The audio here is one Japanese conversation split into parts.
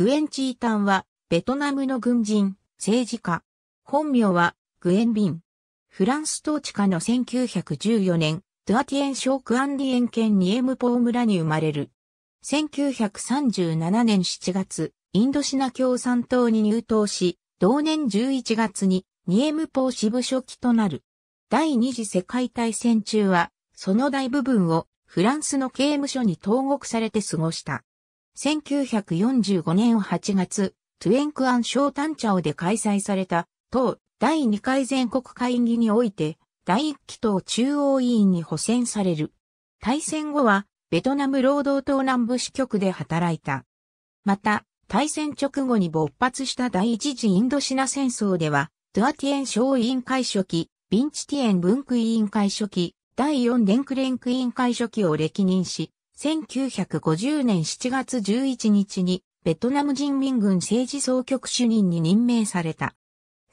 グエン・チータンは、ベトナムの軍人、政治家。本名は、グエン・ビン。フランス統治下の1914年、ドゥアティエンショークアンディエン県ニエムポー村に生まれる。1937年7月、インドシナ共産党に入党し、同年11月にニエムポー支部書記となる。第二次世界大戦中は、その大部分をフランスの刑務所に投獄されて過ごした。1945年8月、トゥエンクアンショータンチャオで開催された、党第2回全国会議において、第1期党中央委員に補選される。大戦後は、ベトナム労働党南部支局で働いた。また、大戦直後に勃発した第一次インドシナ戦争では、トゥアティエン省委員会書記、ビンチティエン文区委員会書記、第4連区連ク委員会書記を歴任し、1950年7月11日にベトナム人民軍政治総局主任に任命された。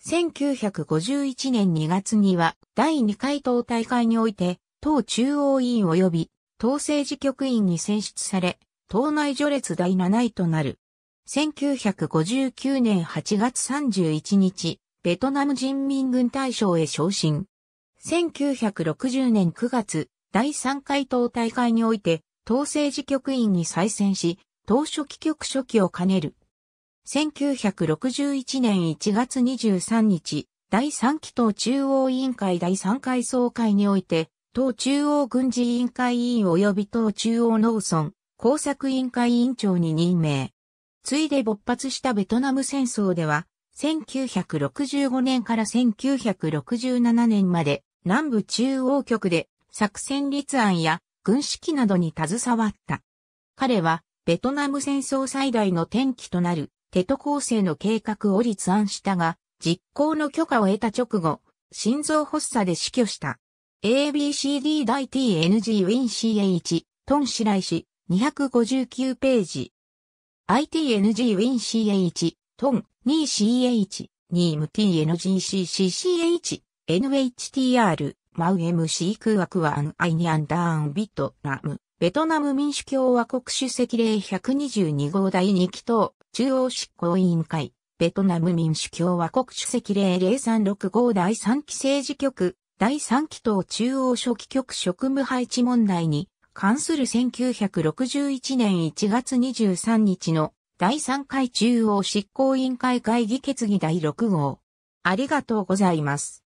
1951年2月には第2回党大会において党中央委員及び党政治局員に選出され、党内序列第7位となる。1959年8月31日、ベトナム人民軍大将へ昇進。1960年9月、第3回党大会において、党政治局員に再選し、党書記局書記を兼ねる。1961年1月23日、第3期党中央委員会第3回総会において、党中央軍事委員会委員及び党中央農村工作委員会委員長に任命。ついで勃発したベトナム戦争では、1965年から1967年まで南部中央局で作戦立案や軍式などに携わった。彼は、ベトナム戦争最大の転機となる、テト構成の計画を立案したが、実行の許可を得た直後、心臓発作で死去した。ABCD 大 TNG Win CH、トン白石、259ページ。ITNG Win CH、トン 2CH、2MTNGCCCH、NHTR、マウエムシークワクワンアイニアンダーンビトナム、ベトナム民主共和国主席令122号第2期等、中央執行委員会、ベトナム民主共和国主席令0365号第3期政治局、第3期等中央書記局職務配置問題に関する1961年1月23日の第3回中央執行委員会会議決議第6号。ありがとうございます。